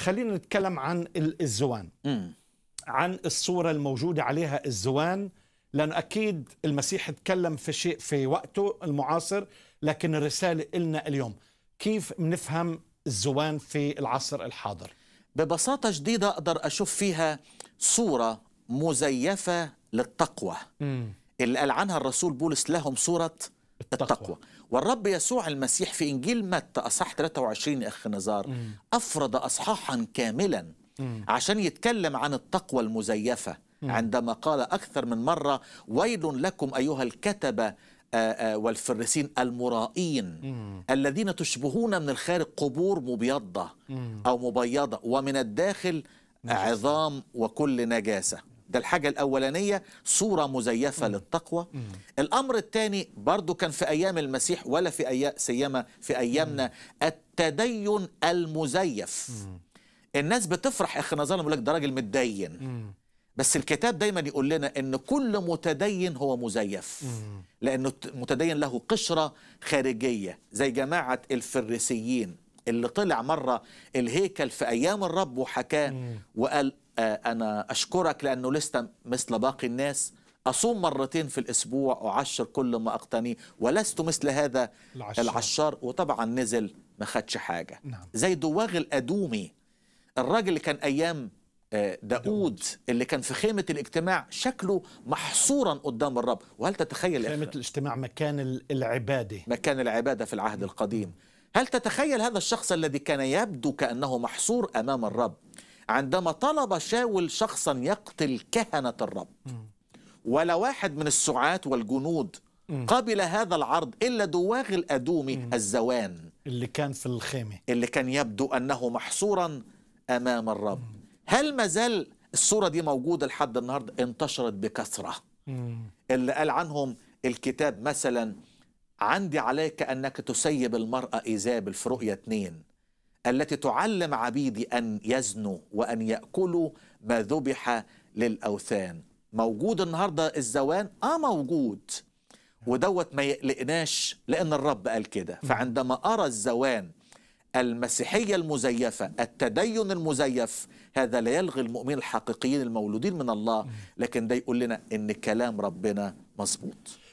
خلينا نتكلم عن الزوان عن الصورة الموجودة عليها الزوان لأنه أكيد المسيح تكلم في شيء في وقته المعاصر لكن الرسالة إلنا اليوم كيف بنفهم الزوان في العصر الحاضر ببساطة جديدة أقدر أشوف فيها صورة مزيفة للتقوى م. اللي قال عنها الرسول بولس لهم صورة التقوى, التقوى. والرب يسوع المسيح في إنجيل متى أصح 23 أخ نزار مم. أفرض أصحاحا كاملا مم. عشان يتكلم عن التقوى المزيفة مم. عندما قال أكثر من مرة ويل لكم أيها الكتبة والفرسين المرائين مم. الذين تشبهون من الخارج قبور مبيضة مم. أو مبيضة ومن الداخل عظام وكل نجاسة ده الحاجة الأولانية صورة مزيفة م. للتقوى م. الأمر الثاني برضو كان في أيام المسيح ولا في أي... سيما في أيامنا م. التدين المزيف م. الناس بتفرح اخنظارا يقول لك ده راجل متدين بس الكتاب دايما يقول لنا ان كل متدين هو مزيف م. لأن متدين له قشرة خارجية زي جماعة الفريسيين اللي طلع مرة الهيكل في أيام الرب وحكاه وقال آه، أنا أشكرك لأنه لسه مثل باقي الناس أصوم مرتين في الأسبوع أعشر كل ما أقتني ولست مثل هذا العشار, العشار وطبعا نزل ما خدش حاجة نعم. زي دواغ الأدومي الراجل اللي كان أيام آه، داود اللي كان في خيمة الاجتماع شكله محصورا قدام الرب وهل تتخيل خيمة الاجتماع مكان العبادة مكان العبادة في العهد القديم هل تتخيل هذا الشخص الذي كان يبدو كأنه محصور أمام الرب عندما طلب شاول شخصا يقتل كهنة الرب ولا واحد من السعاة والجنود قبل هذا العرض إلا دواغ الأدومي الزوان اللي كان في الخيمة اللي كان يبدو أنه محصورا أمام الرب هل ما زال الصورة دي موجودة لحد النهاردة انتشرت بكثرة اللي قال عنهم الكتاب مثلا عندي عليك أنك تسيب المرأة إيزابل في رؤية اثنين التي تعلم عبيدي أن يزنوا وأن يأكلوا ما ذبح للأوثان موجود النهاردة الزوان؟ آه موجود ودوت ما يقلقناش لأن الرب قال كده فعندما أرى الزوان المسيحية المزيفة التدين المزيف هذا لا يلغي المؤمنين الحقيقيين المولودين من الله لكن ده يقول لنا إن كلام ربنا مظبوط